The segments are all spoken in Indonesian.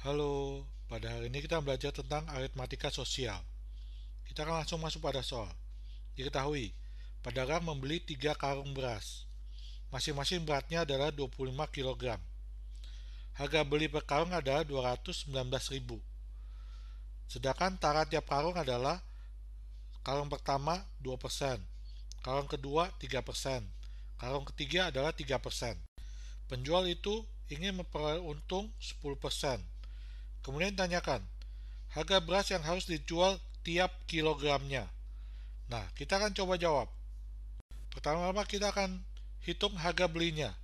Halo, pada hari ini kita belajar tentang aritmatika sosial. Kita akan langsung masuk pada soal. Diketahui, pedagang membeli 3 karung beras. Masing-masing beratnya adalah 25 kg. Harga beli per karung adalah 219.000. Sedangkan tarat tiap karung adalah karung pertama 2%, karung kedua 3%, karung ketiga adalah 3%. Penjual itu ingin memperoleh untung 10%. Kemudian tanyakan harga beras yang harus dijual tiap kilogramnya. Nah, kita akan coba jawab. Pertama-tama kita akan hitung harga belinya.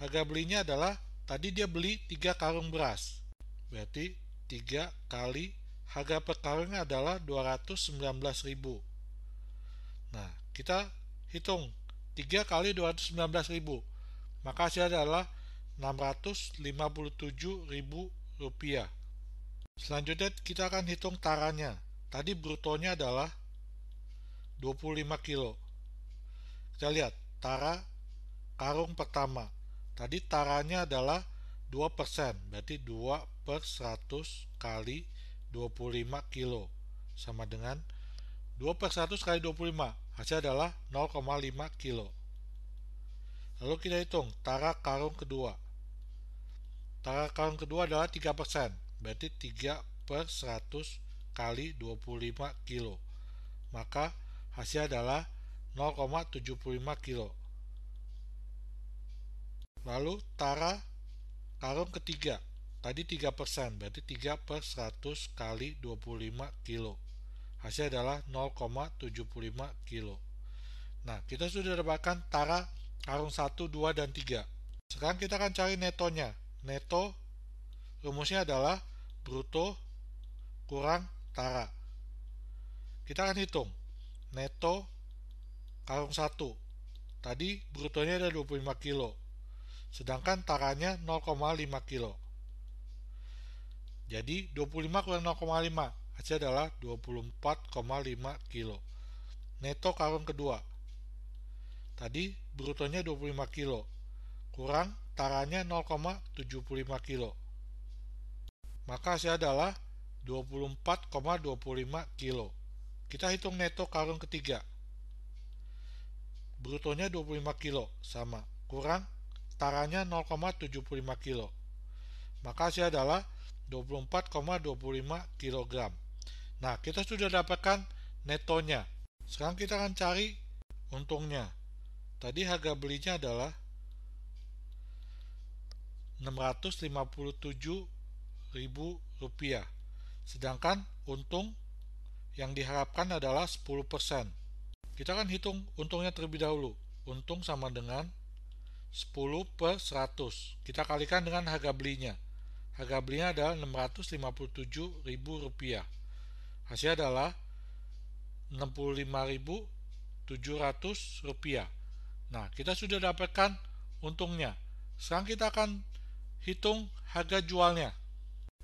Harga belinya adalah tadi dia beli tiga karung beras. Berarti tiga kali harga per karung adalah 219.000. Nah, kita hitung tiga kali 219.000. Maka hasilnya adalah rp rupiah. Selanjutnya kita akan hitung taranya. Tadi brutonya adalah 25 kilo. Kita lihat, tara karung pertama. Tadi taranya adalah 2%, berarti 2 per 100 kali 25 kilo. Sama dengan 2 per 100 kali 25, Hasil adalah 0,5 kilo. Lalu kita hitung tara karung kedua. Tara karung kedua adalah 3%, berarti 3 per 100 kali 25 kilo. Maka hasil adalah 0,75 kilo. Lalu tara karung ketiga, tadi 3%, berarti 3 per 100 kali 25 kilo. Hasil adalah 0,75 kilo. Nah, kita sudah dapatkan tara karung 1, 2, dan 3. Sekarang kita akan cari netonya neto rumusnya adalah bruto kurang tara. Kita akan hitung neto karung 1. Tadi brutonya ada 25 kilo. Sedangkan taranya 0,5 kilo. Jadi 25 kurang 0,5 hasilnya adalah 24,5 kilo. Neto karung kedua. Tadi brutonya 25 kilo kurang taranya 0,75 kilo. Maka hasil adalah 24,25 kilo. Kita hitung neto karung ketiga. Brutonya 25 kilo, sama. Kurang taranya 0,75 kilo. Maka hasil adalah 24,25 kg. Nah, kita sudah dapatkan netonya. Sekarang kita akan cari untungnya. Tadi harga belinya adalah 657.000 rupiah sedangkan untung yang diharapkan adalah 10% kita akan hitung untungnya terlebih dahulu untung sama dengan 10 per 100 kita kalikan dengan harga belinya harga belinya adalah 657.000 rupiah hasilnya adalah 65.700 rupiah nah kita sudah dapatkan untungnya sekarang kita akan hitung harga jualnya.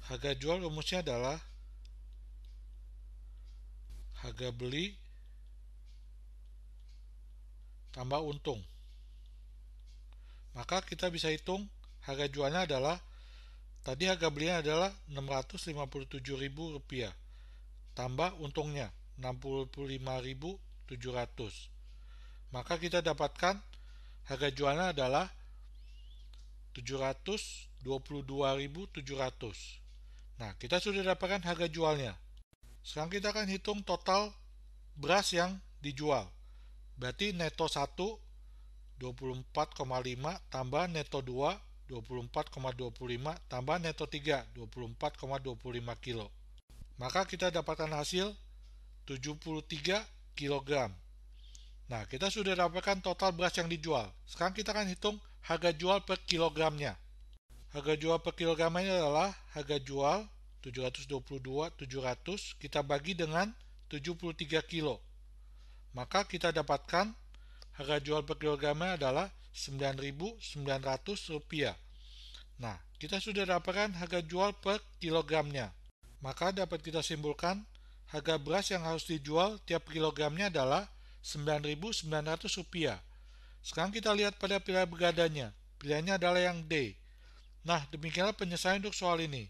Harga jual rumusnya adalah harga beli tambah untung. Maka kita bisa hitung harga jualnya adalah tadi harga belinya adalah Rp657.000 tambah untungnya 65.700. Maka kita dapatkan harga jualnya adalah 700 22.700 nah kita sudah dapatkan harga jualnya sekarang kita akan hitung total beras yang dijual berarti neto 1 24,5 tambah neto 2 24,25 tambah neto 3 24,25 kilo maka kita dapatkan hasil 73 kg Nah, kita sudah dapatkan total beras yang dijual. Sekarang kita akan hitung harga jual per kilogramnya. Harga jual per kilogramnya adalah harga jual 722.700 kita bagi dengan 73 kilo. Maka kita dapatkan harga jual per kilogramnya adalah 9.900 rupiah. Nah, kita sudah dapatkan harga jual per kilogramnya. Maka dapat kita simpulkan harga beras yang harus dijual tiap kilogramnya adalah 9.900 rupiah. Sekarang kita lihat pada pilihan bergadanya. Pilihannya adalah yang D. Nah, demikianlah penyelesaian untuk soal ini.